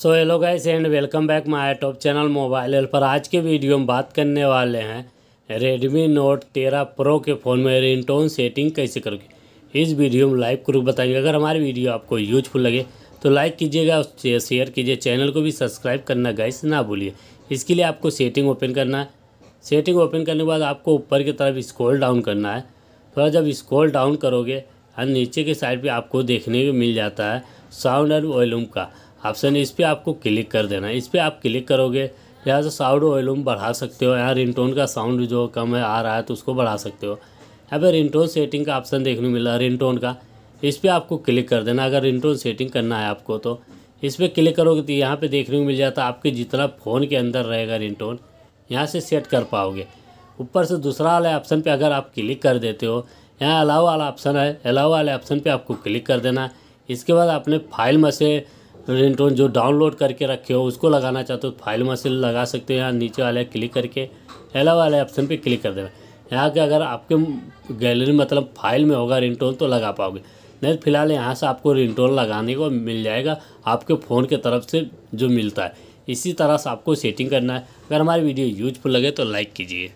so hello guys and welcome back my top channel mobile help पर आज के वीडियो में बात करने वाले हैं रेडमी नोट तेरह प्रो के फ़ोन में रिंगटोन सेटिंग कैसे करोगे इस वीडियो में लाइव क्रूप बताएंगे अगर हमारी वीडियो आपको यूजफुल लगे तो लाइक कीजिएगा शेयर कीजिए चैनल को भी सब्सक्राइब करना गाइस ना भूलिए इसके लिए आपको सेटिंग ओपन करना है सेटिंग ओपन करने के बाद आपको ऊपर की तरफ स्कोल डाउन करना है थोड़ा जब स्कोल डाउन करोगे और हाँ, नीचे के साइड पर आपको देखने को मिल जाता है साउंड एंड वॉल्यूम का ऑप्शन इस पर आपको क्लिक कर देना इस पर आप क्लिक करोगे यहाँ से साउंड वॉल्यूम बढ़ा सकते हो यहाँ रिंगटोन का साउंड जो कम है आ रहा है तो उसको बढ़ा सकते हो यहाँ पर रिंगटोन सेटिंग का ऑप्शन देखने को मिल रहा है रिंगटोन का इस पर आपको क्लिक कर देना अगर रिंगटोन सेटिंग करना है आपको तो इस पर क्लिक करोगे तो यहाँ पर देखने को मिल जाता है आपके जितना फ़ोन के अंदर रहेगा रिंगटोन यहाँ से सेट कर पाओगे ऊपर से दूसरा वाला ऑप्शन पे अगर आप क्लिक कर देते हो यहाँ अलाव वाला ऑप्शन है अलाव वाले ऑप्शन पे आपको क्लिक कर देना इसके बाद आपने फाइल में से रिंगटोन जो डाउनलोड करके रखे हो उसको लगाना चाहते हो तो फाइल मशीन लगा सकते हो यहाँ नीचे वाले क्लिक करके एला वाले ऑप्शन पे क्लिक कर देना यहाँ के अगर आपके गैलरी मतलब फाइल में होगा रिंगटोन तो लगा पाओगे नहीं फिलहाल यहाँ से आपको रिंगटोन लगाने को मिल जाएगा आपके फ़ोन के तरफ से जो मिलता है इसी तरह से आपको सेटिंग करना है अगर हमारी वीडियो यूजफुल लगे तो लाइक कीजिए